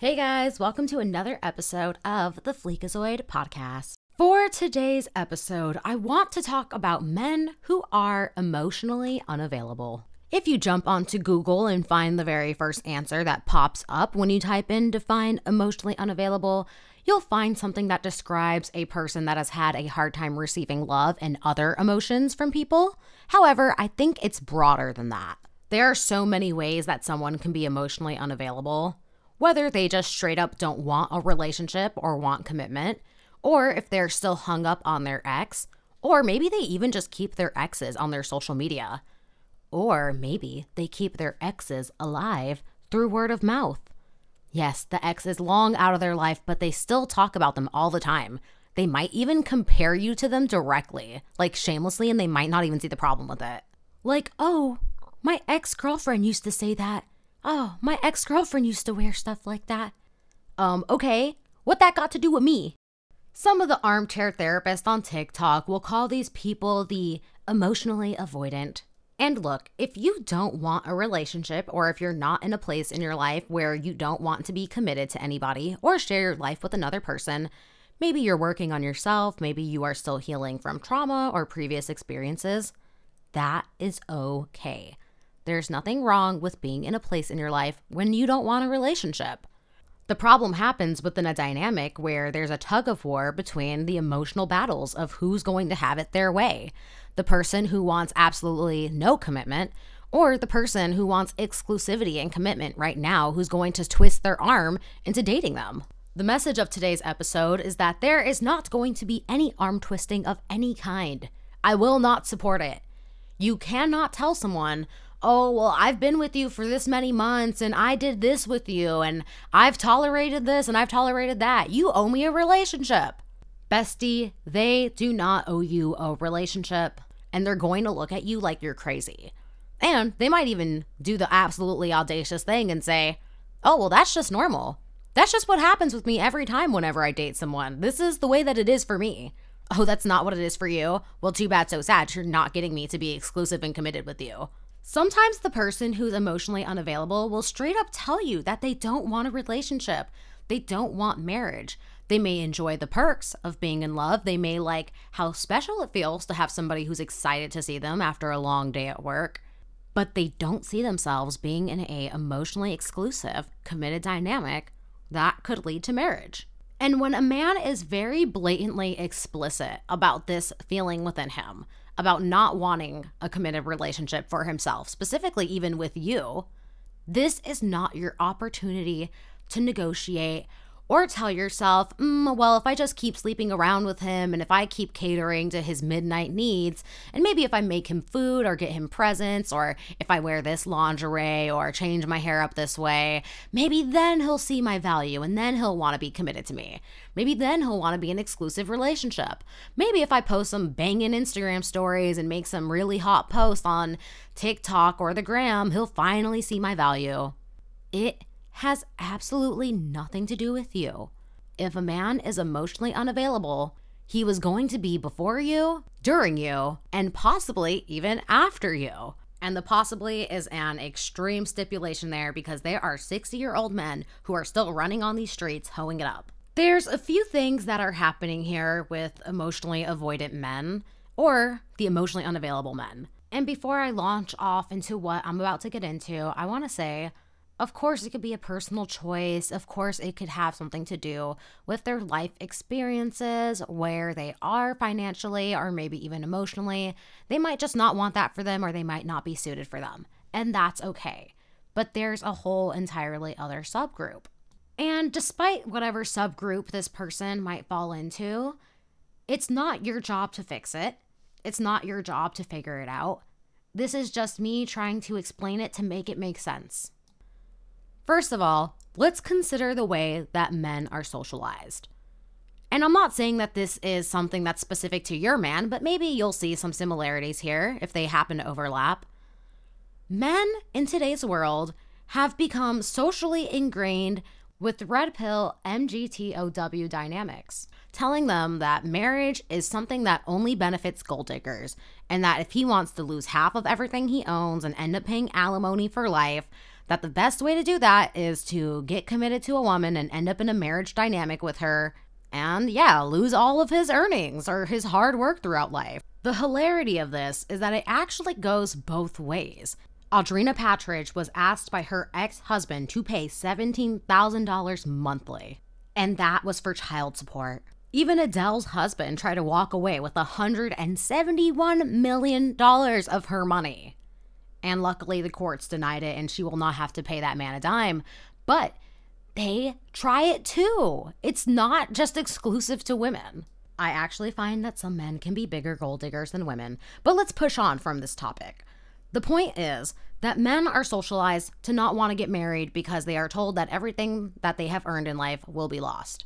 Hey guys, welcome to another episode of the Fleekazoid podcast. For today's episode, I want to talk about men who are emotionally unavailable. If you jump onto Google and find the very first answer that pops up when you type in define emotionally unavailable, you'll find something that describes a person that has had a hard time receiving love and other emotions from people. However, I think it's broader than that. There are so many ways that someone can be emotionally unavailable whether they just straight up don't want a relationship or want commitment, or if they're still hung up on their ex, or maybe they even just keep their exes on their social media. Or maybe they keep their exes alive through word of mouth. Yes, the ex is long out of their life, but they still talk about them all the time. They might even compare you to them directly, like shamelessly, and they might not even see the problem with it. Like, oh, my ex girlfriend used to say that. Oh, my ex girlfriend used to wear stuff like that. Um, okay, what that got to do with me? Some of the armchair therapists on TikTok will call these people the emotionally avoidant. And look, if you don't want a relationship or if you're not in a place in your life where you don't want to be committed to anybody or share your life with another person, maybe you're working on yourself, maybe you are still healing from trauma or previous experiences, that is okay. There's nothing wrong with being in a place in your life when you don't want a relationship. The problem happens within a dynamic where there's a tug of war between the emotional battles of who's going to have it their way the person who wants absolutely no commitment, or the person who wants exclusivity and commitment right now who's going to twist their arm into dating them. The message of today's episode is that there is not going to be any arm twisting of any kind. I will not support it. You cannot tell someone oh, well, I've been with you for this many months and I did this with you and I've tolerated this and I've tolerated that. You owe me a relationship. Bestie, they do not owe you a relationship and they're going to look at you like you're crazy. And they might even do the absolutely audacious thing and say, oh, well, that's just normal. That's just what happens with me every time whenever I date someone. This is the way that it is for me. Oh, that's not what it is for you? Well, too bad, so sad. You're not getting me to be exclusive and committed with you. Sometimes the person who's emotionally unavailable will straight up tell you that they don't want a relationship. They don't want marriage. They may enjoy the perks of being in love. They may like how special it feels to have somebody who's excited to see them after a long day at work. But they don't see themselves being in a emotionally exclusive, committed dynamic that could lead to marriage. And when a man is very blatantly explicit about this feeling within him, about not wanting a committed relationship for himself, specifically even with you, this is not your opportunity to negotiate or tell yourself, mm, well, if I just keep sleeping around with him and if I keep catering to his midnight needs, and maybe if I make him food or get him presents, or if I wear this lingerie or change my hair up this way, maybe then he'll see my value and then he'll want to be committed to me. Maybe then he'll want to be an exclusive relationship. Maybe if I post some banging Instagram stories and make some really hot posts on TikTok or the gram, he'll finally see my value. It has absolutely nothing to do with you. If a man is emotionally unavailable, he was going to be before you, during you, and possibly even after you. And the possibly is an extreme stipulation there because there are 60 year old men who are still running on these streets, hoeing it up. There's a few things that are happening here with emotionally avoidant men or the emotionally unavailable men. And before I launch off into what I'm about to get into, I want to say of course, it could be a personal choice. Of course, it could have something to do with their life experiences, where they are financially, or maybe even emotionally. They might just not want that for them, or they might not be suited for them. And that's okay. But there's a whole entirely other subgroup. And despite whatever subgroup this person might fall into, it's not your job to fix it. It's not your job to figure it out. This is just me trying to explain it to make it make sense. First of all, let's consider the way that men are socialized. And I'm not saying that this is something that's specific to your man, but maybe you'll see some similarities here if they happen to overlap. Men in today's world have become socially ingrained with red pill MGTOW dynamics, telling them that marriage is something that only benefits gold diggers, and that if he wants to lose half of everything he owns and end up paying alimony for life, that the best way to do that is to get committed to a woman and end up in a marriage dynamic with her and, yeah, lose all of his earnings or his hard work throughout life. The hilarity of this is that it actually goes both ways. Audrina Patridge was asked by her ex husband to pay $17,000 monthly, and that was for child support. Even Adele's husband tried to walk away with $171 million of her money. And luckily, the courts denied it, and she will not have to pay that man a dime. But they try it too. It's not just exclusive to women. I actually find that some men can be bigger gold diggers than women, but let's push on from this topic. The point is that men are socialized to not want to get married because they are told that everything that they have earned in life will be lost.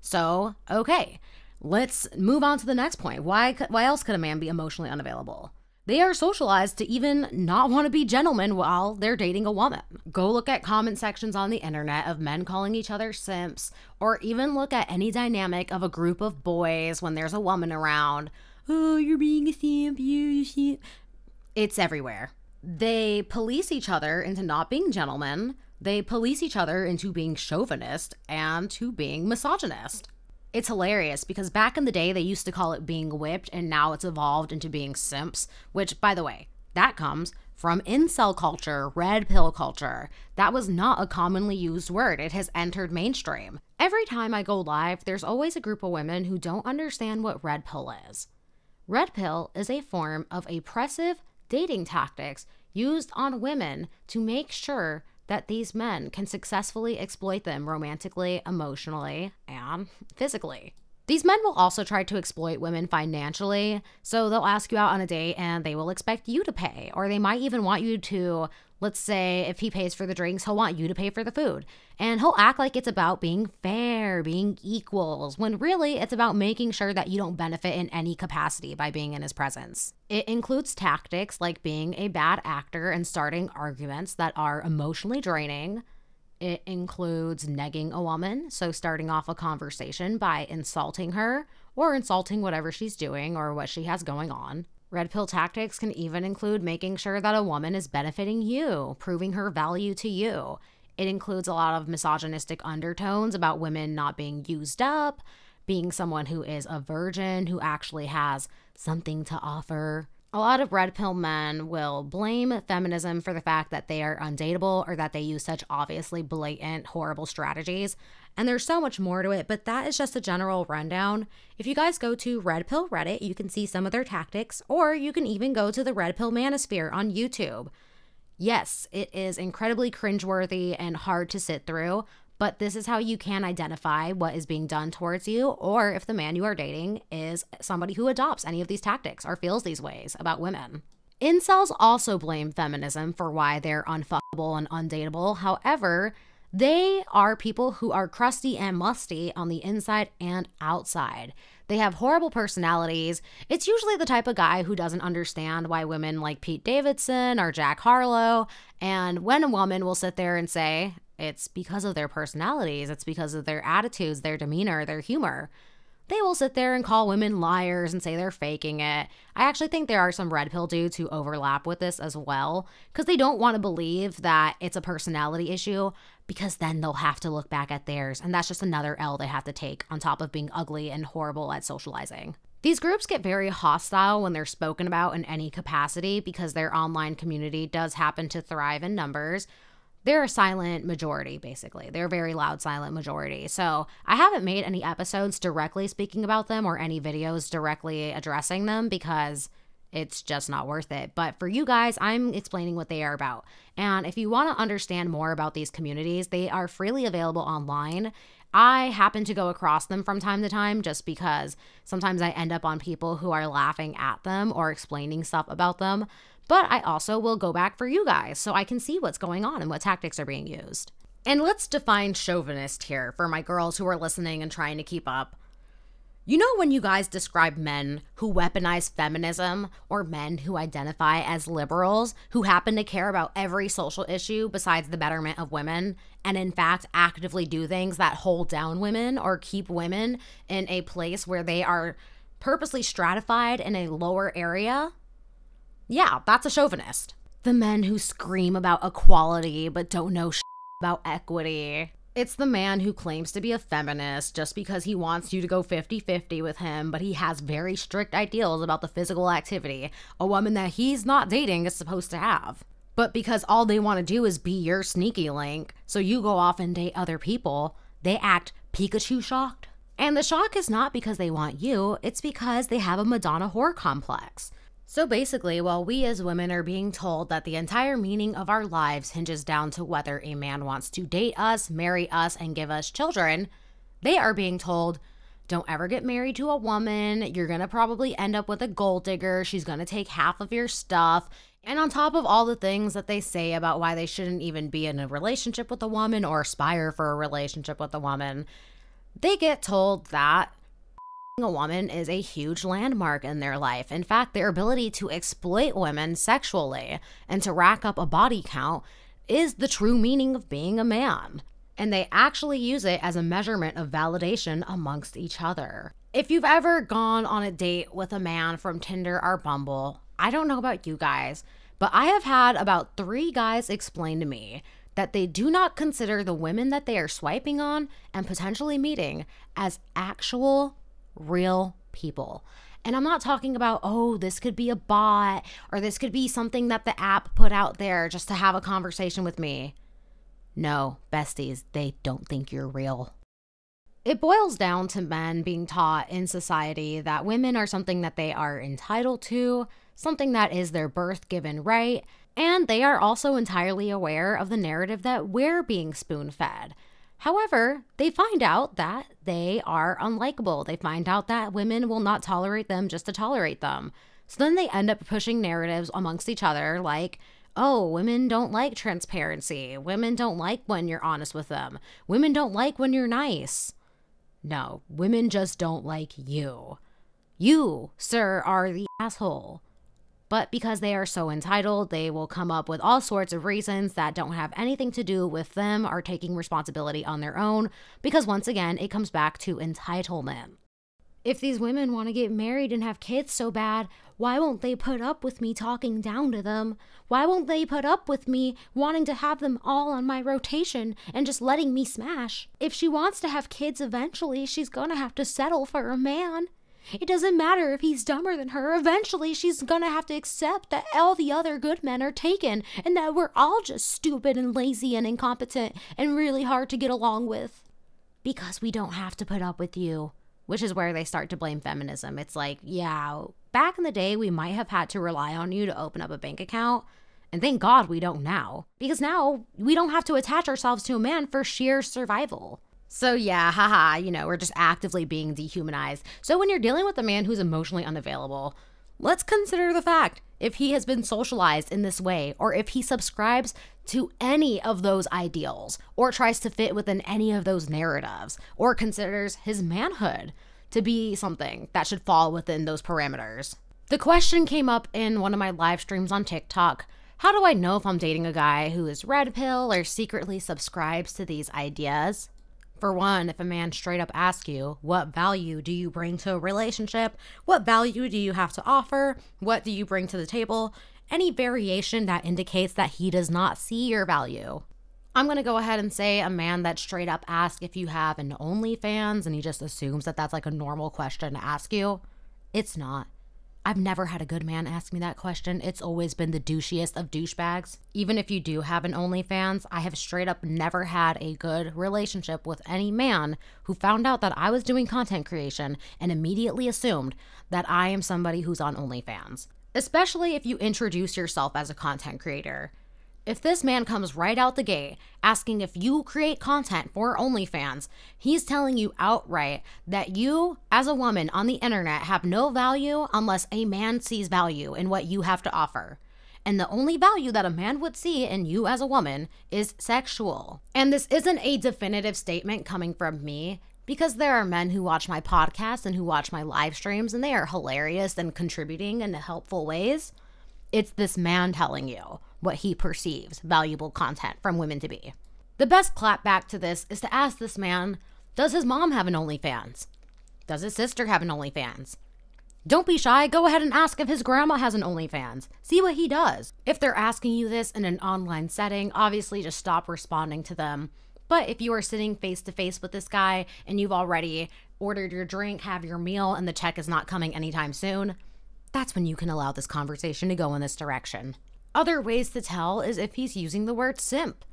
So, okay, let's move on to the next point. Why, why else could a man be emotionally unavailable? They are socialized to even not want to be gentlemen while they're dating a woman. Go look at comment sections on the internet of men calling each other simps, or even look at any dynamic of a group of boys when there's a woman around. Oh, you're being a simp, you, you simp. It's everywhere. They police each other into not being gentlemen. They police each other into being chauvinist and to being misogynist it's hilarious because back in the day they used to call it being whipped and now it's evolved into being simps, which by the way, that comes from incel culture, red pill culture. That was not a commonly used word. It has entered mainstream. Every time I go live, there's always a group of women who don't understand what red pill is. Red pill is a form of oppressive dating tactics used on women to make sure that these men can successfully exploit them romantically, emotionally, and physically. These men will also try to exploit women financially, so they'll ask you out on a date and they will expect you to pay, or they might even want you to Let's say if he pays for the drinks, he'll want you to pay for the food. And he'll act like it's about being fair, being equals, when really it's about making sure that you don't benefit in any capacity by being in his presence. It includes tactics like being a bad actor and starting arguments that are emotionally draining. It includes negging a woman, so starting off a conversation by insulting her or insulting whatever she's doing or what she has going on. Red pill tactics can even include making sure that a woman is benefiting you, proving her value to you. It includes a lot of misogynistic undertones about women not being used up, being someone who is a virgin, who actually has something to offer. A lot of red pill men will blame feminism for the fact that they are undateable or that they use such obviously blatant, horrible strategies and there's so much more to it, but that is just a general rundown. If you guys go to Red Pill Reddit, you can see some of their tactics, or you can even go to the Red Pill Manosphere on YouTube. Yes, it is incredibly cringeworthy and hard to sit through, but this is how you can identify what is being done towards you or if the man you are dating is somebody who adopts any of these tactics or feels these ways about women. Incels also blame feminism for why they're unfuckable and undateable. However, they are people who are crusty and musty on the inside and outside. They have horrible personalities. It's usually the type of guy who doesn't understand why women like Pete Davidson or Jack Harlow, and when a woman will sit there and say, it's because of their personalities, it's because of their attitudes, their demeanor, their humor. They will sit there and call women liars and say they're faking it. I actually think there are some red pill dudes who overlap with this as well because they don't want to believe that it's a personality issue because then they'll have to look back at theirs. And that's just another L they have to take on top of being ugly and horrible at socializing. These groups get very hostile when they're spoken about in any capacity because their online community does happen to thrive in numbers. They're a silent majority, basically. They're a very loud, silent majority. So I haven't made any episodes directly speaking about them or any videos directly addressing them because it's just not worth it. But for you guys, I'm explaining what they are about. And if you want to understand more about these communities, they are freely available online. I happen to go across them from time to time just because sometimes I end up on people who are laughing at them or explaining stuff about them. But I also will go back for you guys so I can see what's going on and what tactics are being used. And let's define chauvinist here for my girls who are listening and trying to keep up. You know, when you guys describe men who weaponize feminism or men who identify as liberals who happen to care about every social issue besides the betterment of women, and in fact actively do things that hold down women or keep women in a place where they are purposely stratified in a lower area? Yeah, that's a chauvinist. The men who scream about equality but don't know about equity. It's the man who claims to be a feminist just because he wants you to go 50 50 with him, but he has very strict ideals about the physical activity a woman that he's not dating is supposed to have. But because all they want to do is be your sneaky link, so you go off and date other people, they act Pikachu shocked. And the shock is not because they want you, it's because they have a Madonna whore complex. So basically, while we as women are being told that the entire meaning of our lives hinges down to whether a man wants to date us, marry us, and give us children, they are being told, don't ever get married to a woman. You're going to probably end up with a gold digger. She's going to take half of your stuff. And on top of all the things that they say about why they shouldn't even be in a relationship with a woman or aspire for a relationship with a woman, they get told that a woman is a huge landmark in their life. In fact, their ability to exploit women sexually and to rack up a body count is the true meaning of being a man. And they actually use it as a measurement of validation amongst each other. If you've ever gone on a date with a man from Tinder or Bumble, I don't know about you guys, but I have had about three guys explain to me that they do not consider the women that they are swiping on and potentially meeting as actual real people. And I'm not talking about, oh, this could be a bot or this could be something that the app put out there just to have a conversation with me. No, besties, they don't think you're real. It boils down to men being taught in society that women are something that they are entitled to, something that is their birth given right, and they are also entirely aware of the narrative that we're being spoon fed However, they find out that they are unlikable. They find out that women will not tolerate them just to tolerate them. So then they end up pushing narratives amongst each other like, oh, women don't like transparency. Women don't like when you're honest with them. Women don't like when you're nice. No, women just don't like you. You, sir, are the asshole. But because they are so entitled, they will come up with all sorts of reasons that don't have anything to do with them or taking responsibility on their own, because once again, it comes back to entitlement. If these women want to get married and have kids so bad, why won't they put up with me talking down to them? Why won't they put up with me wanting to have them all on my rotation and just letting me smash? If she wants to have kids eventually, she's going to have to settle for a man. It doesn't matter if he's dumber than her, eventually she's gonna have to accept that all the other good men are taken and that we're all just stupid and lazy and incompetent and really hard to get along with. Because we don't have to put up with you. Which is where they start to blame feminism. It's like, yeah, back in the day, we might have had to rely on you to open up a bank account. And thank God we don't now. Because now we don't have to attach ourselves to a man for sheer survival. So, yeah, haha, you know, we're just actively being dehumanized. So, when you're dealing with a man who's emotionally unavailable, let's consider the fact if he has been socialized in this way or if he subscribes to any of those ideals or tries to fit within any of those narratives or considers his manhood to be something that should fall within those parameters. The question came up in one of my live streams on TikTok. How do I know if I'm dating a guy who is red pill or secretly subscribes to these ideas? For one, if a man straight up asks you, what value do you bring to a relationship? What value do you have to offer? What do you bring to the table? Any variation that indicates that he does not see your value. I'm gonna go ahead and say a man that straight up asks if you have an OnlyFans and he just assumes that that's like a normal question to ask you. It's not. I've never had a good man ask me that question. It's always been the douchiest of douchebags. Even if you do have an OnlyFans, I have straight up never had a good relationship with any man who found out that I was doing content creation and immediately assumed that I am somebody who's on OnlyFans. Especially if you introduce yourself as a content creator. If this man comes right out the gate asking if you create content for OnlyFans, he's telling you outright that you, as a woman on the internet, have no value unless a man sees value in what you have to offer. And the only value that a man would see in you as a woman is sexual. And this isn't a definitive statement coming from me because there are men who watch my podcast and who watch my live streams and they are hilarious and contributing in helpful ways. It's this man telling you what he perceives valuable content from women to be. The best clapback to this is to ask this man Does his mom have an OnlyFans? Does his sister have an OnlyFans? Don't be shy. Go ahead and ask if his grandma has an OnlyFans. See what he does. If they're asking you this in an online setting, obviously just stop responding to them. But if you are sitting face to face with this guy and you've already ordered your drink, have your meal, and the check is not coming anytime soon, that's when you can allow this conversation to go in this direction. Other ways to tell is if he's using the word simp,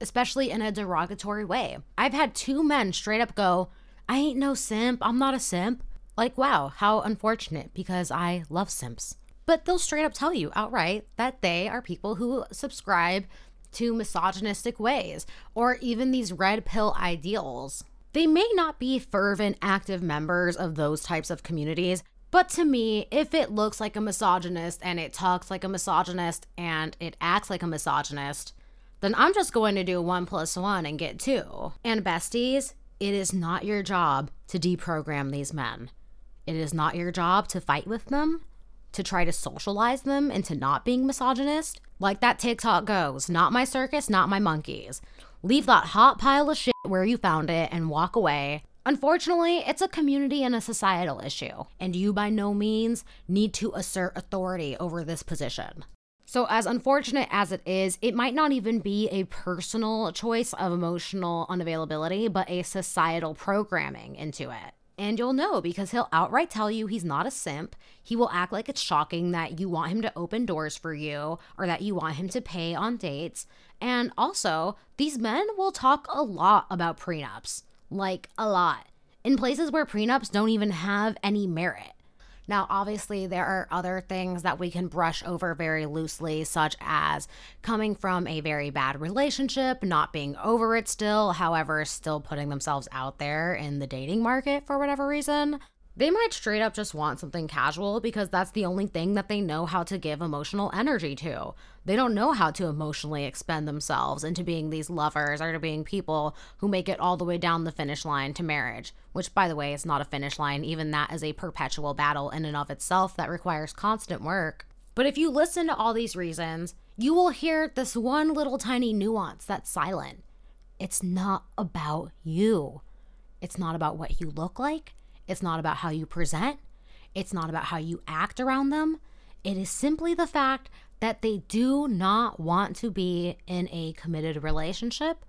especially in a derogatory way. I've had two men straight up go, I ain't no simp, I'm not a simp. Like, wow, how unfortunate because I love simps. But they'll straight up tell you outright that they are people who subscribe to misogynistic ways or even these red pill ideals. They may not be fervent, active members of those types of communities, but to me, if it looks like a misogynist and it talks like a misogynist and it acts like a misogynist, then I'm just going to do one plus one and get two. And besties, it is not your job to deprogram these men. It is not your job to fight with them, to try to socialize them into not being misogynist. Like that TikTok goes, not my circus, not my monkeys. Leave that hot pile of shit where you found it and walk away Unfortunately, it's a community and a societal issue, and you by no means need to assert authority over this position. So, as unfortunate as it is, it might not even be a personal choice of emotional unavailability, but a societal programming into it. And you'll know because he'll outright tell you he's not a simp. He will act like it's shocking that you want him to open doors for you or that you want him to pay on dates. And also, these men will talk a lot about prenups like a lot, in places where prenups don't even have any merit. Now, obviously, there are other things that we can brush over very loosely, such as coming from a very bad relationship, not being over it still, however, still putting themselves out there in the dating market for whatever reason. They might straight up just want something casual because that's the only thing that they know how to give emotional energy to. They don't know how to emotionally expend themselves into being these lovers or to being people who make it all the way down the finish line to marriage, which, by the way, is not a finish line. Even that is a perpetual battle in and of itself that requires constant work. But if you listen to all these reasons, you will hear this one little tiny nuance that's silent. It's not about you. It's not about what you look like. It's not about how you present, it's not about how you act around them. It is simply the fact that they do not want to be in a committed relationship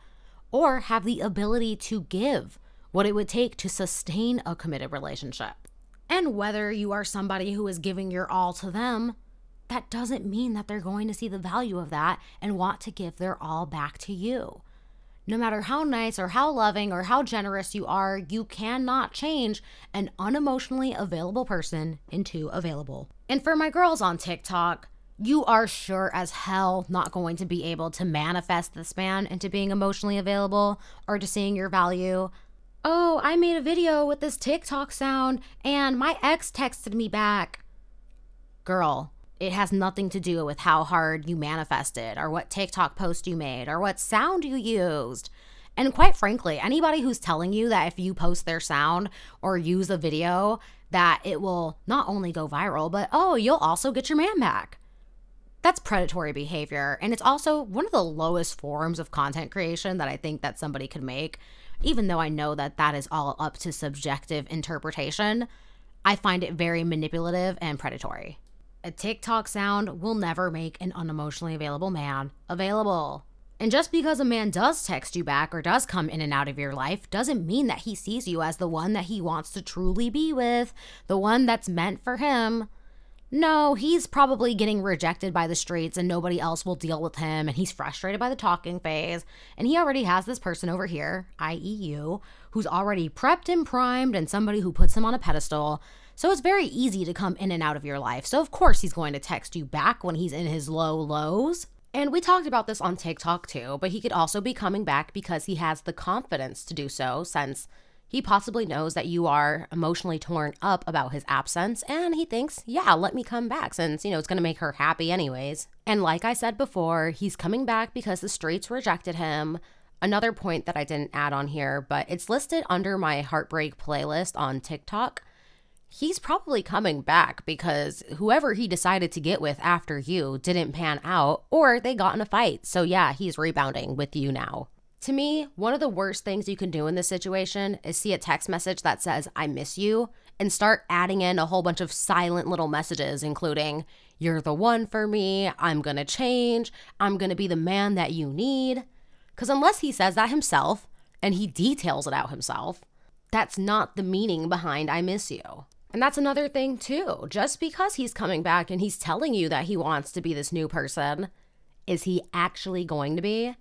or have the ability to give what it would take to sustain a committed relationship. And whether you are somebody who is giving your all to them, that doesn't mean that they're going to see the value of that and want to give their all back to you. No matter how nice or how loving or how generous you are, you cannot change an unemotionally available person into available. And for my girls on TikTok, you are sure as hell not going to be able to manifest this man into being emotionally available or to seeing your value. Oh, I made a video with this TikTok sound and my ex texted me back. Girl, it has nothing to do with how hard you manifested or what TikTok post you made or what sound you used. And quite frankly, anybody who's telling you that if you post their sound or use a video, that it will not only go viral, but oh, you'll also get your man back. That's predatory behavior. And it's also one of the lowest forms of content creation that I think that somebody could make. Even though I know that that is all up to subjective interpretation, I find it very manipulative and predatory a TikTok sound will never make an unemotionally available man available. And just because a man does text you back or does come in and out of your life doesn't mean that he sees you as the one that he wants to truly be with, the one that's meant for him. No, he's probably getting rejected by the streets and nobody else will deal with him, and he's frustrated by the talking phase. And he already has this person over here, i.e., you, who's already prepped and primed and somebody who puts him on a pedestal so it's very easy to come in and out of your life. So, of course, he's going to text you back when he's in his low lows. And we talked about this on TikTok too, but he could also be coming back because he has the confidence to do so since he possibly knows that you are emotionally torn up about his absence, and he thinks, yeah, let me come back since, you know, it's gonna make her happy anyways. And like I said before, he's coming back because the streets rejected him. Another point that I didn't add on here, but it's listed under my heartbreak playlist on TikTok he's probably coming back because whoever he decided to get with after you didn't pan out or they got in a fight. So, yeah, he's rebounding with you now. To me, one of the worst things you can do in this situation is see a text message that says, I miss you, and start adding in a whole bunch of silent little messages, including, You're the one for me, I'm gonna change, I'm gonna be the man that you need. Because unless he says that himself and he details it out himself, that's not the meaning behind I miss you. And that's another thing, too. Just because he's coming back and he's telling you that he wants to be this new person, is he actually going to be?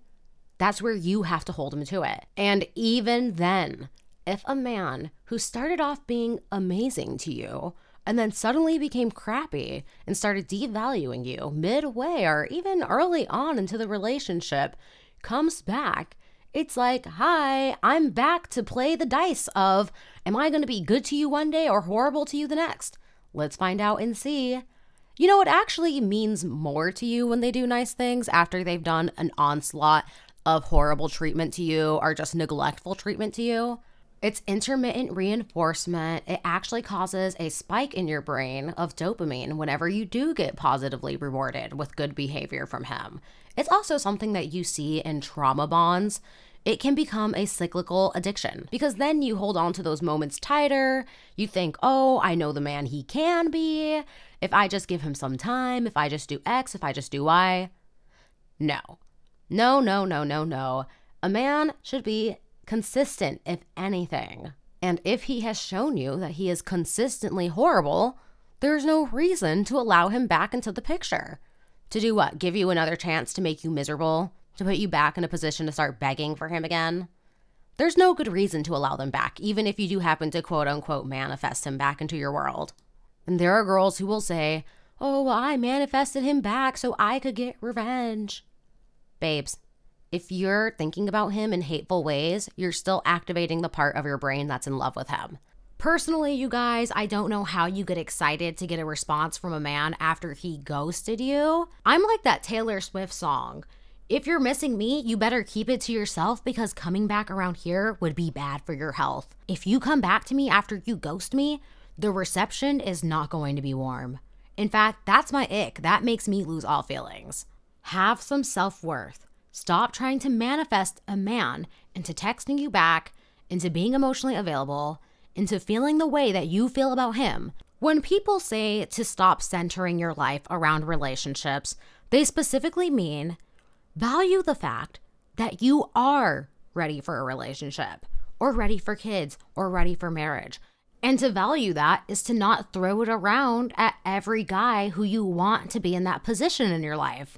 That's where you have to hold him to it. And even then, if a man who started off being amazing to you and then suddenly became crappy and started devaluing you midway or even early on into the relationship comes back it's like, hi, I'm back to play the dice of, am I going to be good to you one day or horrible to you the next? Let's find out and see. You know, it actually means more to you when they do nice things after they've done an onslaught of horrible treatment to you or just neglectful treatment to you. It's intermittent reinforcement. It actually causes a spike in your brain of dopamine whenever you do get positively rewarded with good behavior from him. It's also something that you see in trauma bonds. It can become a cyclical addiction because then you hold on to those moments tighter. You think, oh, I know the man he can be. If I just give him some time, if I just do X, if I just do Y. No. No, no, no, no, no. A man should be consistent, if anything. And if he has shown you that he is consistently horrible, there's no reason to allow him back into the picture. To do what? Give you another chance to make you miserable? To put you back in a position to start begging for him again? There's no good reason to allow them back, even if you do happen to quote unquote manifest him back into your world. And there are girls who will say, Oh, well, I manifested him back so I could get revenge. Babes, if you're thinking about him in hateful ways, you're still activating the part of your brain that's in love with him. Personally, you guys, I don't know how you get excited to get a response from a man after he ghosted you. I'm like that Taylor Swift song. If you're missing me, you better keep it to yourself because coming back around here would be bad for your health. If you come back to me after you ghost me, the reception is not going to be warm. In fact, that's my ick. That makes me lose all feelings. Have some self worth. Stop trying to manifest a man into texting you back, into being emotionally available, into feeling the way that you feel about him. When people say to stop centering your life around relationships, they specifically mean value the fact that you are ready for a relationship or ready for kids or ready for marriage. And to value that is to not throw it around at every guy who you want to be in that position in your life.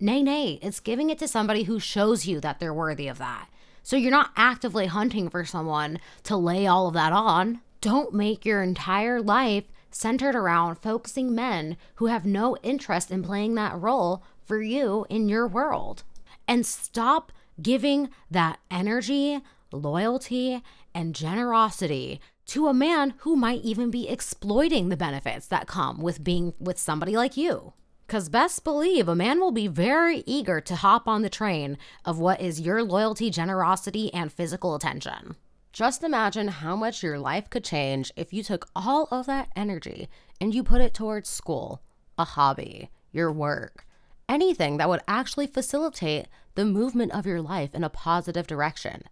Nay, nay, it's giving it to somebody who shows you that they're worthy of that. So you're not actively hunting for someone to lay all of that on. Don't make your entire life centered around focusing men who have no interest in playing that role for you in your world. And stop giving that energy, loyalty, and generosity to a man who might even be exploiting the benefits that come with being with somebody like you. Because best believe a man will be very eager to hop on the train of what is your loyalty, generosity, and physical attention. Just imagine how much your life could change if you took all of that energy and you put it towards school, a hobby, your work, anything that would actually facilitate the movement of your life in a positive direction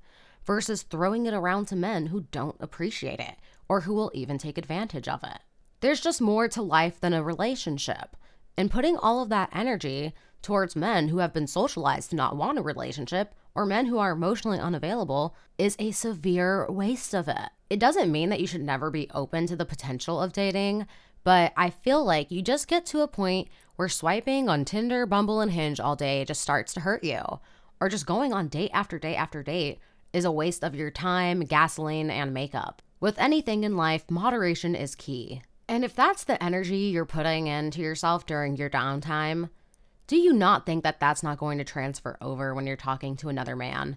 versus throwing it around to men who don't appreciate it or who will even take advantage of it. There's just more to life than a relationship and putting all of that energy towards men who have been socialized to not want a relationship or men who are emotionally unavailable is a severe waste of it. It doesn't mean that you should never be open to the potential of dating, but I feel like you just get to a point where swiping on Tinder, Bumble, and Hinge all day just starts to hurt you, or just going on date after date after date is a waste of your time, gasoline, and makeup. With anything in life, moderation is key. And if that's the energy you're putting into yourself during your downtime, do you not think that that's not going to transfer over when you're talking to another man?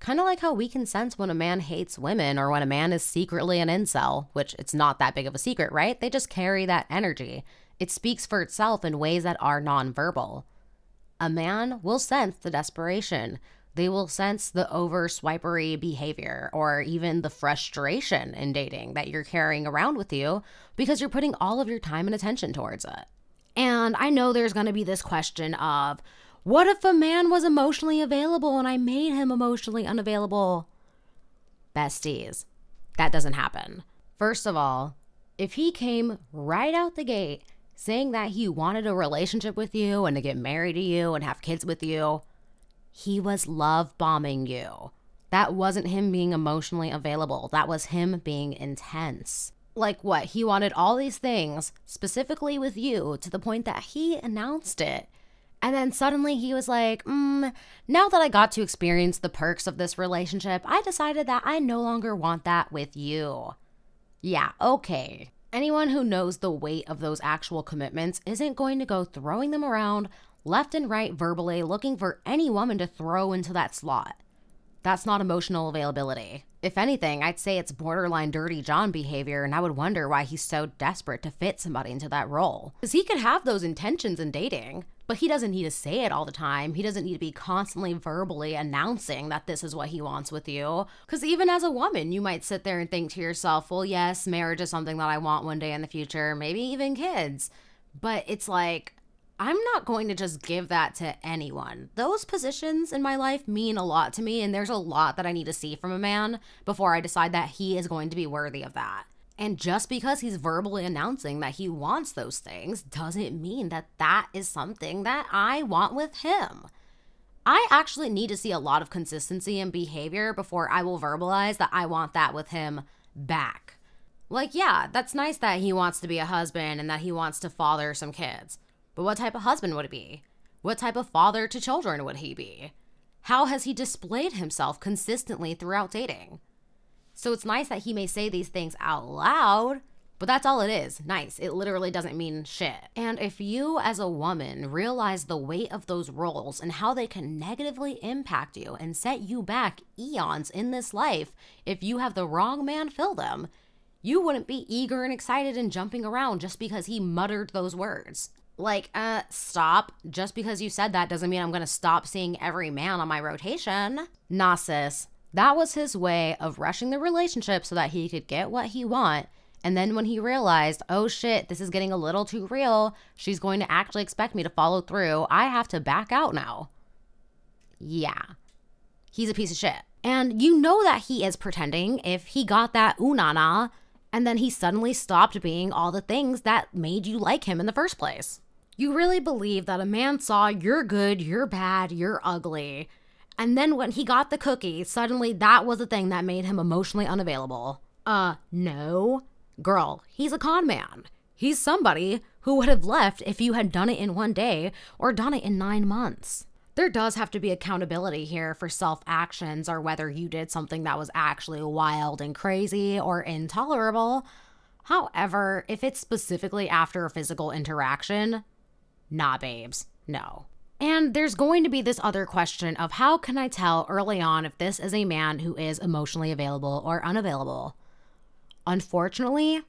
Kind of like how we can sense when a man hates women or when a man is secretly an incel, which it's not that big of a secret, right? They just carry that energy. It speaks for itself in ways that are nonverbal. A man will sense the desperation, they will sense the over swipery behavior or even the frustration in dating that you're carrying around with you because you're putting all of your time and attention towards it. And I know there's going to be this question of what if a man was emotionally available and I made him emotionally unavailable? Besties, that doesn't happen. First of all, if he came right out the gate saying that he wanted a relationship with you and to get married to you and have kids with you, he was love bombing you. That wasn't him being emotionally available, that was him being intense. Like what? He wanted all these things specifically with you to the point that he announced it. And then suddenly he was like, mm, now that I got to experience the perks of this relationship, I decided that I no longer want that with you. Yeah, okay. Anyone who knows the weight of those actual commitments isn't going to go throwing them around left and right verbally looking for any woman to throw into that slot. That's not emotional availability. If anything, I'd say it's borderline dirty John behavior, and I would wonder why he's so desperate to fit somebody into that role. Because he could have those intentions in dating, but he doesn't need to say it all the time. He doesn't need to be constantly verbally announcing that this is what he wants with you. Because even as a woman, you might sit there and think to yourself, well, yes, marriage is something that I want one day in the future, maybe even kids. But it's like, I'm not going to just give that to anyone. Those positions in my life mean a lot to me, and there's a lot that I need to see from a man before I decide that he is going to be worthy of that. And just because he's verbally announcing that he wants those things doesn't mean that that is something that I want with him. I actually need to see a lot of consistency in behavior before I will verbalize that I want that with him back. Like, yeah, that's nice that he wants to be a husband and that he wants to father some kids. But what type of husband would he be? What type of father to children would he be? How has he displayed himself consistently throughout dating? So it's nice that he may say these things out loud, but that's all it is. Nice. It literally doesn't mean shit. And if you, as a woman, realize the weight of those roles and how they can negatively impact you and set you back eons in this life if you have the wrong man fill them, you wouldn't be eager and excited and jumping around just because he muttered those words like uh stop just because you said that doesn't mean i'm gonna stop seeing every man on my rotation Nasis, that was his way of rushing the relationship so that he could get what he want and then when he realized oh shit this is getting a little too real she's going to actually expect me to follow through i have to back out now yeah he's a piece of shit and you know that he is pretending if he got that unana and then he suddenly stopped being all the things that made you like him in the first place. You really believe that a man saw you're good, you're bad, you're ugly. And then when he got the cookie, suddenly that was the thing that made him emotionally unavailable. Uh, no. Girl, he's a con man. He's somebody who would have left if you had done it in one day or done it in nine months there does have to be accountability here for self actions or whether you did something that was actually wild and crazy or intolerable. However, if it's specifically after a physical interaction, nah, babes, no. And there's going to be this other question of how can I tell early on if this is a man who is emotionally available or unavailable? Unfortunately,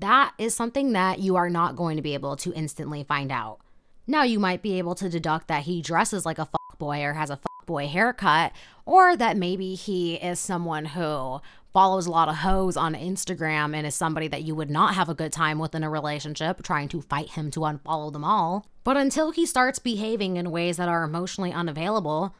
that is something that you are not going to be able to instantly find out. Now you might be able to deduct that he dresses like a fuckboy or has a fuckboy haircut, or that maybe he is someone who follows a lot of hoes on Instagram and is somebody that you would not have a good time with in a relationship, trying to fight him to unfollow them all. But until he starts behaving in ways that are emotionally unavailable,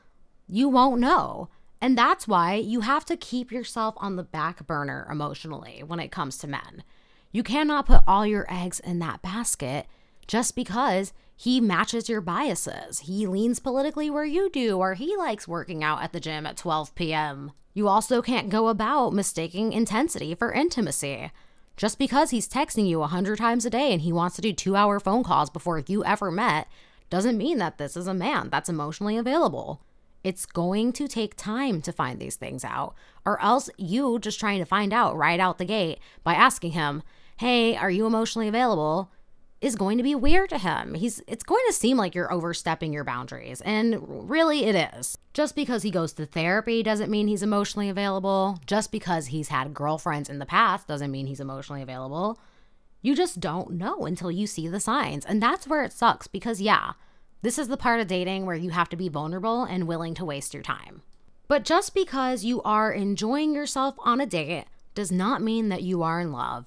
you won't know. And that's why you have to keep yourself on the back burner emotionally when it comes to men. You cannot put all your eggs in that basket just because he matches your biases. He leans politically where you do, or he likes working out at the gym at 12 p.m. You also can't go about mistaking intensity for intimacy. Just because he's texting you 100 times a day and he wants to do two hour phone calls before you ever met doesn't mean that this is a man that's emotionally available. It's going to take time to find these things out, or else you just trying to find out right out the gate by asking him, Hey, are you emotionally available? is going to be weird to him. He's it's going to seem like you're overstepping your boundaries, and really it is. Just because he goes to therapy doesn't mean he's emotionally available. Just because he's had girlfriends in the past doesn't mean he's emotionally available. You just don't know until you see the signs. And that's where it sucks because yeah, this is the part of dating where you have to be vulnerable and willing to waste your time. But just because you are enjoying yourself on a date does not mean that you are in love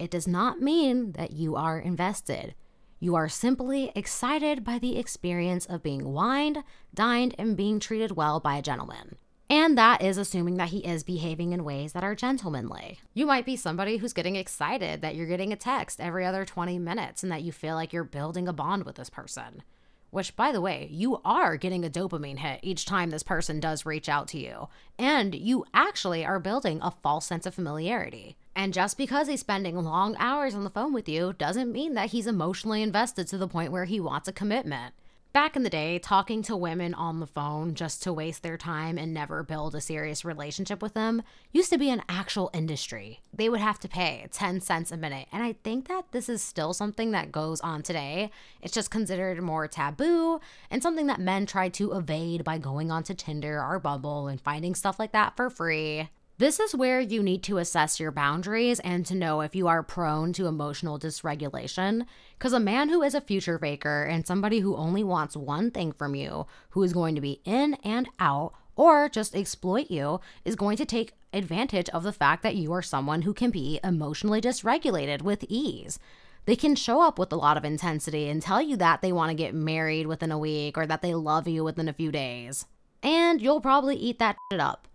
it does not mean that you are invested. You are simply excited by the experience of being wined, dined, and being treated well by a gentleman. And that is assuming that he is behaving in ways that are gentlemanly. You might be somebody who's getting excited that you're getting a text every other 20 minutes and that you feel like you're building a bond with this person. Which, by the way, you are getting a dopamine hit each time this person does reach out to you. And you actually are building a false sense of familiarity. And just because he's spending long hours on the phone with you doesn't mean that he's emotionally invested to the point where he wants a commitment. Back in the day, talking to women on the phone just to waste their time and never build a serious relationship with them used to be an actual industry. They would have to pay 10 cents a minute. And I think that this is still something that goes on today. It's just considered more taboo and something that men try to evade by going onto Tinder or Bumble and finding stuff like that for free. This is where you need to assess your boundaries and to know if you are prone to emotional dysregulation. Because a man who is a future faker and somebody who only wants one thing from you, who is going to be in and out or just exploit you, is going to take advantage of the fact that you are someone who can be emotionally dysregulated with ease. They can show up with a lot of intensity and tell you that they want to get married within a week or that they love you within a few days. And you'll probably eat that shit up.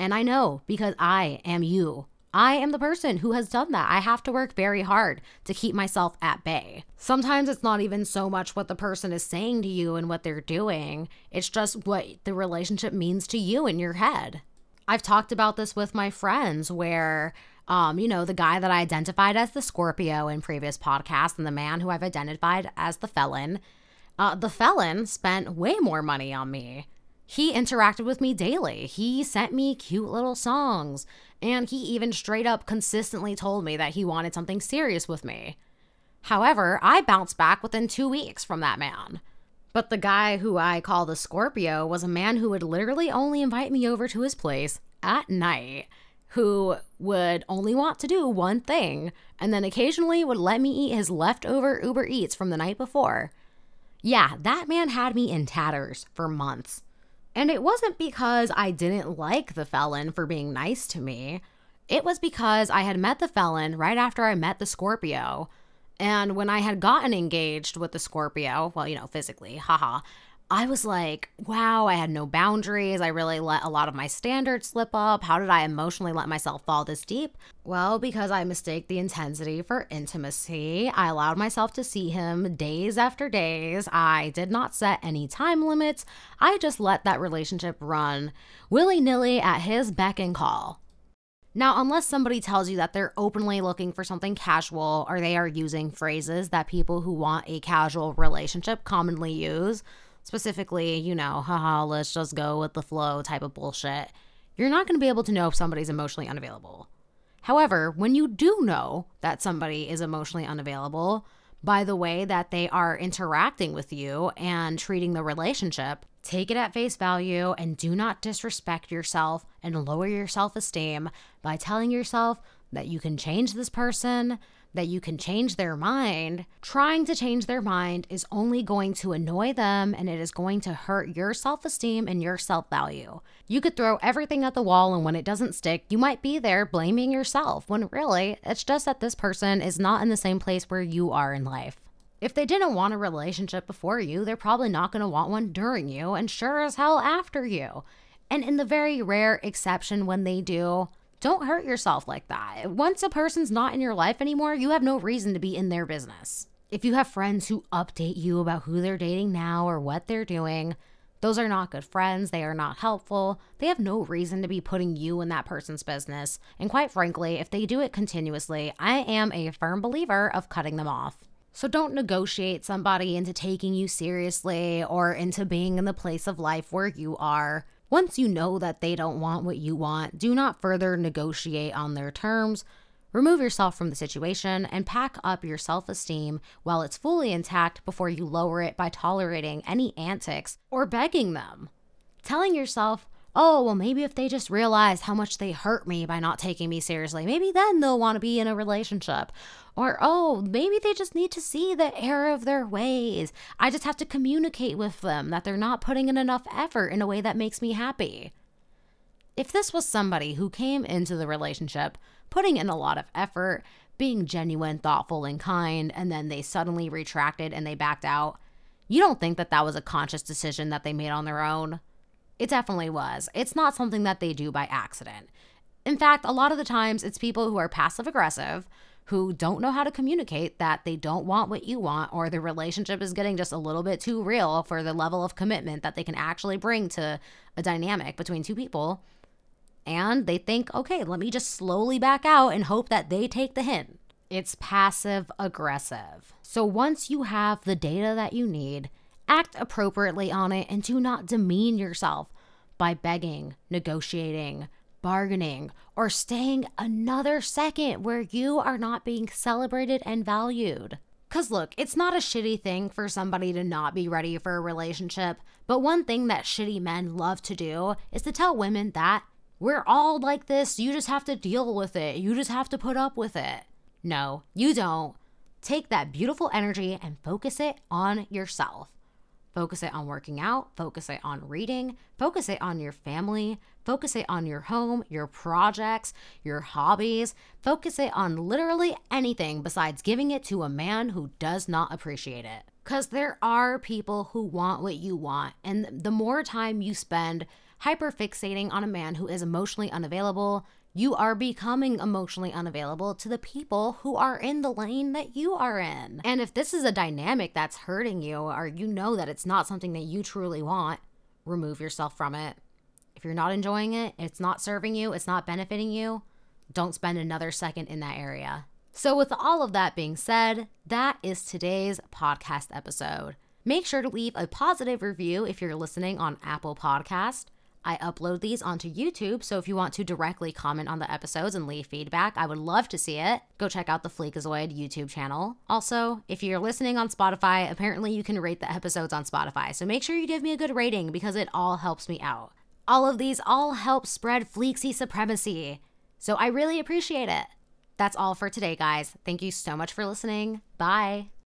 And I know because I am you. I am the person who has done that. I have to work very hard to keep myself at bay. Sometimes it's not even so much what the person is saying to you and what they're doing, it's just what the relationship means to you in your head. I've talked about this with my friends where um, you know, the guy that I identified as the Scorpio in previous podcasts and the man who I've identified as the felon, uh, the felon spent way more money on me he interacted with me daily. He sent me cute little songs, and he even straight up consistently told me that he wanted something serious with me. However, I bounced back within two weeks from that man. But the guy who I call the Scorpio was a man who would literally only invite me over to his place at night, who would only want to do one thing, and then occasionally would let me eat his leftover Uber Eats from the night before. Yeah, that man had me in tatters for months. And it wasn't because I didn't like the felon for being nice to me. It was because I had met the felon right after I met the Scorpio. And when I had gotten engaged with the Scorpio, well, you know, physically, haha, I was like, wow, I had no boundaries. I really let a lot of my standards slip up. How did I emotionally let myself fall this deep? Well, because I mistake the intensity for intimacy. I allowed myself to see him days after days. I did not set any time limits. I just let that relationship run willy nilly at his beck and call. Now, unless somebody tells you that they're openly looking for something casual or they are using phrases that people who want a casual relationship commonly use, specifically, you know, haha, let's just go with the flow type of bullshit, you're not going to be able to know if somebody's emotionally unavailable. However, when you do know that somebody is emotionally unavailable by the way that they are interacting with you and treating the relationship, take it at face value and do not disrespect yourself and lower your self esteem by telling yourself that you can change this person, that you can change their mind, trying to change their mind is only going to annoy them and it is going to hurt your self esteem and your self value. You could throw everything at the wall, and when it doesn't stick, you might be there blaming yourself when really it's just that this person is not in the same place where you are in life. If they didn't want a relationship before you, they're probably not going to want one during you and sure as hell after you. And in the very rare exception when they do, don't hurt yourself like that. Once a person's not in your life anymore, you have no reason to be in their business. If you have friends who update you about who they're dating now or what they're doing, those are not good friends. They are not helpful. They have no reason to be putting you in that person's business. And quite frankly, if they do it continuously, I am a firm believer of cutting them off. So don't negotiate somebody into taking you seriously or into being in the place of life where you are. Once you know that they don't want what you want, do not further negotiate on their terms. Remove yourself from the situation and pack up your self esteem while it's fully intact before you lower it by tolerating any antics or begging them. Telling yourself, oh, well, maybe if they just realize how much they hurt me by not taking me seriously, maybe then they'll want to be in a relationship. Or, oh, maybe they just need to see the error of their ways. I just have to communicate with them that they're not putting in enough effort in a way that makes me happy. If this was somebody who came into the relationship putting in a lot of effort, being genuine, thoughtful, and kind, and then they suddenly retracted and they backed out, you don't think that that was a conscious decision that they made on their own? It definitely was. It's not something that they do by accident. In fact, a lot of the times it's people who are passive aggressive who don't know how to communicate that they don't want what you want or the relationship is getting just a little bit too real for the level of commitment that they can actually bring to a dynamic between two people. And they think, okay, let me just slowly back out and hope that they take the hint. It's passive aggressive. So once you have the data that you need, act appropriately on it and do not demean yourself by begging, negotiating, bargaining, or staying another second where you are not being celebrated and valued. Because look, it's not a shitty thing for somebody to not be ready for a relationship, but one thing that shitty men love to do is to tell women that we're all like this, you just have to deal with it, you just have to put up with it. No, you don't. Take that beautiful energy and focus it on yourself. Focus it on working out, focus it on reading, focus it on your family, focus it on your home, your projects, your hobbies, focus it on literally anything besides giving it to a man who does not appreciate it. Because there are people who want what you want, and the more time you spend hyperfixating on a man who is emotionally unavailable, you are becoming emotionally unavailable to the people who are in the lane that you are in. And if this is a dynamic that's hurting you, or you know that it's not something that you truly want, remove yourself from it. If you're not enjoying it, it's not serving you, it's not benefiting you, don't spend another second in that area. So, with all of that being said, that is today's podcast episode. Make sure to leave a positive review if you're listening on Apple Podcast. I upload these onto YouTube, so if you want to directly comment on the episodes and leave feedback, I would love to see it. Go check out the Fleekazoid YouTube channel. Also, if you're listening on Spotify, apparently you can rate the episodes on Spotify, so make sure you give me a good rating because it all helps me out. All of these all help spread Fleeksy supremacy, so I really appreciate it. That's all for today, guys. Thank you so much for listening. Bye.